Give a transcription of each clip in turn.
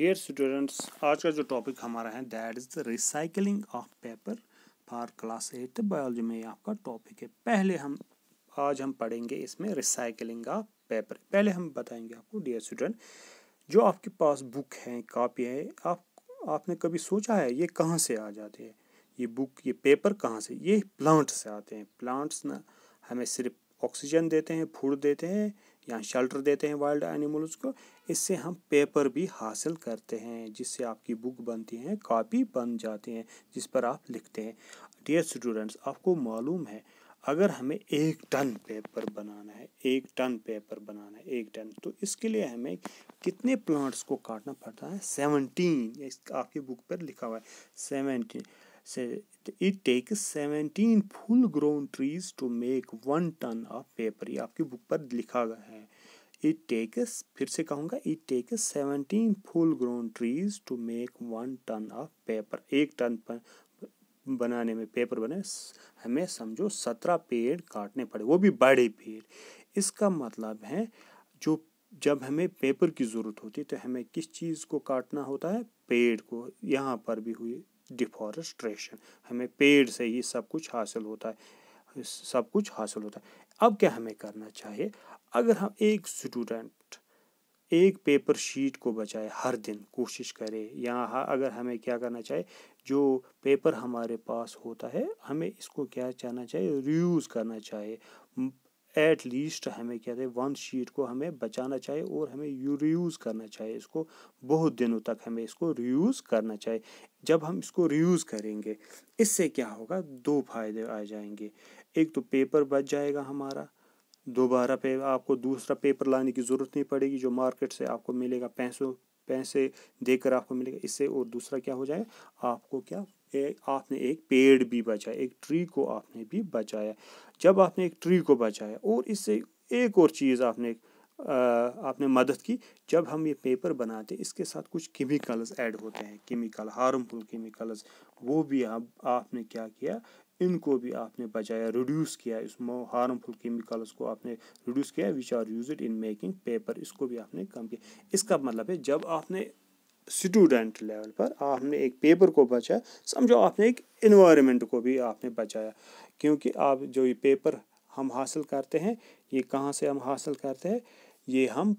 dear students आज का जो टॉपिक हमारा है that is the recycling of paper for class eight biology में आपका टॉपिक है पहले हम आज हम पढ़ेंगे इसमें रिसाइकलिंग ऑफ पेपर पहले हम बताएंगे आपको डियर स्टूडेंट जो आपके पास बुक है कापी है आप आपने कभी सोचा है ये कहाँ से आ जाते हैं ये बुक ये पेपर कहाँ से ये प्लांट से आते हैं प्लांट्स ना हमें सिर्फ ऑक्सीजन देते हैं फूड देते हैं यहाँ शेल्टर देते हैं वाइल्ड एनिमल्स को इससे हम पेपर भी हासिल करते हैं जिससे आपकी बुक बनती है कॉपी बन जाती है जिस पर आप लिखते हैं डियर स्टूडेंट्स आपको मालूम है अगर हमें एक टन पेपर बनाना है एक टन पेपर बनाना है एक टन तो इसके लिए हमें कितने प्लांट्स को काटना पड़ता है सेवनटीन आपकी बुक पर लिखा हुआ है seventeen it take seventeen full grown trees to make one ton of paper ये आपकी बुक पर लिखा गया है इट टेक्स फिर से कहूँगा it takes seventeen full grown trees to make one ton of paper एक टन पर बनाने में पेपर बने हमें समझो सत्रह पेड़ काटने पड़े वो भी बड़े पेड़ इसका मतलब है जो जब हमें पेपर की ज़रूरत होती है तो हमें किस चीज़ को काटना होता है पेड़ को यहाँ पर भी हुई डिफॉरेस्ट्रेशन हमें पेड़ से ही सब कुछ हासिल होता है सब कुछ हासिल होता है अब क्या हमें करना चाहिए अगर हम एक स्टूडेंट एक पेपर शीट को बचाए हर दिन कोशिश करें या अगर हमें क्या करना चाहिए जो पेपर हमारे पास होता है हमें इसको क्या चाहना चाहिए रीयूज़ करना चाहिए एट लीस्ट हमें क्या है वन शीट को हमें बचाना चाहिए और हमें रीयूज़ करना चाहिए इसको बहुत दिनों तक हमें इसको रीयूज़ करना चाहिए जब हम इसको रीयूज़ करेंगे इससे क्या होगा दो फायदे आ जाएंगे एक तो पेपर बच जाएगा हमारा दोबारा पे आपको दूसरा पेपर लाने की ज़रूरत नहीं पड़ेगी जो मार्केट से आपको मिलेगा पैसों पैसे देकर आपको मिलेगा इससे और दूसरा क्या हो जाए आपको क्या ए, आपने एक पेड़ भी बचाया एक ट्री को आपने भी बचाया जब आपने एक ट्री को बचाया और इससे एक और चीज़ आपने आपने मदद की जब हम ये पेपर बनाते इसके साथ कुछ केमिकल्स ऐड होते हैं केमिकल हार्मफुल केमिकल्स वो भी आप आपने क्या किया इनको भी आपने बचाया रिड्यूस किया इस हार्मफुल केमिकल्स को आपने रिड्यूस किया which are use in making paper इसको भी आपने कम किया इसका मतलब है जब आपने स्टूडेंट लेवल पर आपने एक पेपर को बचाया समझो आपने एक इन्वायरमेंट को भी आपने बचाया क्योंकि आप जो ये पेपर हम हासिल करते हैं ये कहाँ से हम हासिल करते हैं ये हम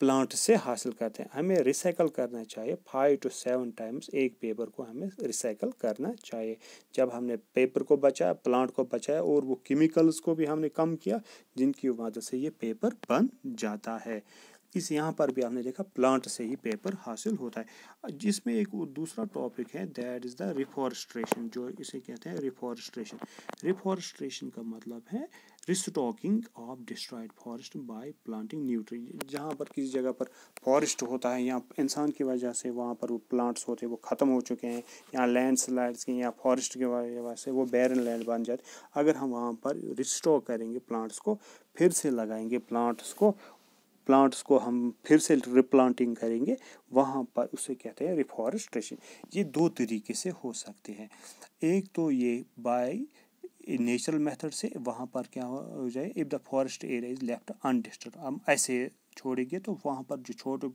प्लांट से हासिल करते हैं हमें रिसाइकल करना चाहिए फाइव टू सेवन टाइम्स एक पेपर को हमें रिसाइकल करना चाहिए जब हमने पेपर को बचाया प्लांट को बचाया और वो केमिकल्स को भी हमने कम किया जिनकी मदद से ये पेपर बन जाता है इस यहाँ पर भी आपने देखा प्लांट से ही पेपर हासिल होता है जिसमें एक दूसरा टॉपिक है दैट इज़ द रिफॉरस्ट्रेशन जो इसे कहते हैं रिफॉरस्ट्रेशन रिफॉरस्ट्रेशन का मतलब है restocking of destroyed forest by planting tree जहाँ पर किसी जगह पर फॉरेस्ट होता है या इंसान की वजह से वहाँ पर वो प्लांट्स होते हैं वो ख़त्म हो चुके हैं या लैंड स्लाइड्स के या फॉरेस्ट की वजह से वो बैरन लैंड बन जाते अगर हम वहाँ पर रिस्टॉक करेंगे प्लांट्स को फिर से लगाएंगे प्लांट्स को प्लांट्स को हम फिर से रिप्लांटिंग करेंगे वहाँ पर उसे कहते हैं रिफॉरेस्ट्रेशन ये दो तरीके से हो सकते हैं एक तो ये बाई नेचुरल मेथड से वहाँ पर क्या हो जाए if the forest area is left undisturb हम ऐसे छोड़ेंगे तो वहाँ पर जो छोटे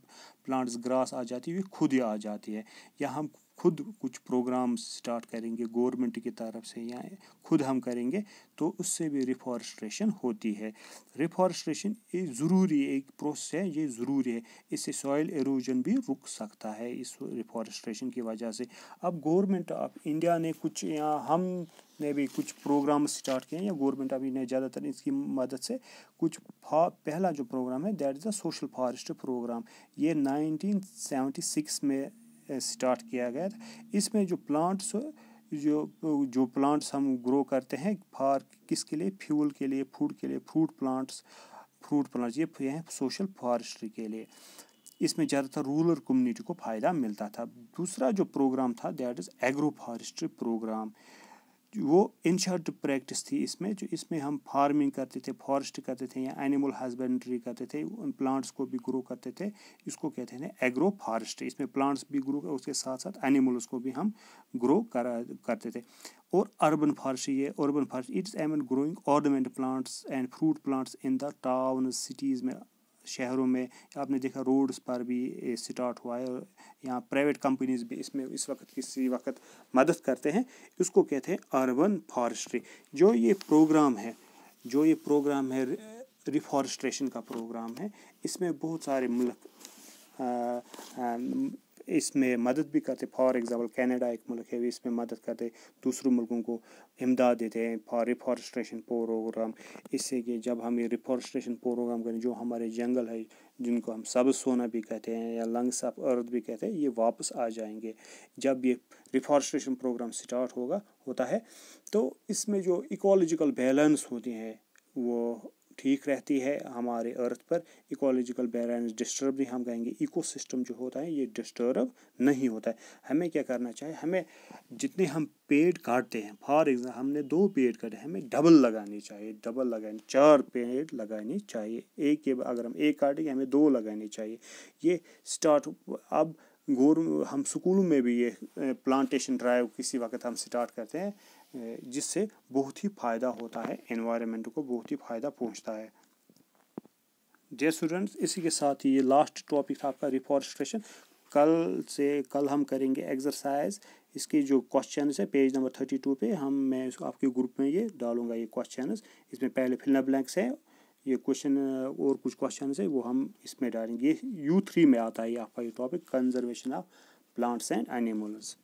प्लांट्स ग्रास आ जाती है वे खुद ही आ जाती है या हम खुद कुछ प्रोग्राम स्टार्ट करेंगे गवर्नमेंट की तरफ से या खुद हम करेंगे तो उससे भी रिफॉरेस्ट्रेशन होती है रिफॉरेस्ट्रेशन ये ज़रूरी एक प्रोसेस है ये ज़रूरी है इससे सॉइल एरोजन भी रुक सकता है इस रिफॉरेस्ट्रेशन की वजह से अब गवर्नमेंट ऑफ इंडिया ने कुछ या हम ने भी कुछ प्रोग्राम स्टार्ट किए हैं या गवर्नमेंट अभी ने ज़्यादातर इसकी मदद से कुछ पहला जो प्रोग्राम है that is the social forest program ये 1976 में स्टार्ट किया गया था इसमें जो प्लांट्स जो जो प्लांट्स हम ग्रो करते हैं फार किसके लिए फ्यूल के लिए फूड के लिए फ्रूट प्लांट्स फ्रूट प्लांट्स ये हैं सोशल फॉरेस्ट्री के लिए इसमें ज़्यादातर रूरल कम्युनिटी को फ़ायदा मिलता था दूसरा जो प्रोग्राम था that is agro forestry program वो इनशर्ट प्रैक्टिस थी इसमें जो इसमें हम फार्मिंग करते थे फॉरेस्ट करते थे या एनिमल हस्बेंड्री करते थे उन प्लांट्स को भी ग्रो करते थे इसको कहते हैं एग्रो फॉरेस्ट इसमें प्लांट्स भी ग्रो उसके साथ साथ एनिमल्स को भी हम ग्रो करा करते थे और अर्बन फॉरेस्ट्री ये urban forest it's aim and growing ornament plants and fruit plants in the town cities में शहरों में आपने देखा रोड्स पर भी स्टार्ट हुआ है और यहाँ प्राइवेट कंपनीज भी इसमें इस वक्त किसी वक्त मदद करते हैं इसको कहते हैं अर्बन फॉरेस्ट्री जो ये प्रोग्राम है जो ये प्रोग्राम है रिफॉरेस्ट्रेशन का प्रोग्राम है इसमें बहुत सारे मुल्क आ, आ, इसमें मदद भी करते फॉर एग्ज़ाम्पल कनाडा एक मुल्क है इसमें मदद करते दूसरे मुल्कों को इमदाद देते हैं फॉर रिफॉरस्ट्रेशन प्रोग्राम इससे कि जब हम ये रिफॉरस्ट्रेशन प्रोग्राम करें जो हमारे जंगल है जिनको हम सब्ज सोना भी कहते हैं या लंग्स ऑफ अर्थ भी कहते हैं ये वापस आ जाएंगे जब ये रिफॉरस्ट्रेशन प्रोग्राम स्टार्ट होगा होता है तो इसमें जो इकोलॉजिकल बैलेंस होती हैं वो ठीक रहती है हमारे अर्थ पर इकोलॉजिकल बैलेंस डिस्टर्ब नहीं हम कहेंगे इकोसिस्टम जो होता है ये डिस्टर्ब नहीं होता है हमें क्या करना चाहिए हमें जितने हम पेड़ काटते हैं फॉर एग्जाम्पल हमने दो पेड़ काटे हमें डबल लगानी चाहिए डबल लगानी चार पेड़ लगानी चाहिए एक के अगर हम एक काटेंगे हमें दो लगानी चाहिए ये स्टार्ट अब गोर हम स्कूलों में भी ये प्लांटेशन ड्राइव किसी वक्त हम स्टार्ट करते हैं जिससे बहुत ही फ़ायदा होता है एनवायरनमेंट को बहुत ही फ़ायदा पहुंचता है डे स्टूडेंट्स इसी के साथ ही ये लास्ट टॉपिक था आपका रिफॉरेस्ट्रेशन कल से कल हम करेंगे एक्सरसाइज इसके जो क्वेश्चन है पेज नंबर थर्टी टू पर हम मैं आपके ग्रुप में ये डालूंगा ये क्वेश्चन इसमें पहले फिलना ब्लैंक्स है ये क्वेश्चन और कुछ क्वेश्चन है वो हम इसमें डालेंगे ये यू थ्री में आता है आपका ये topic conservation of plants and animals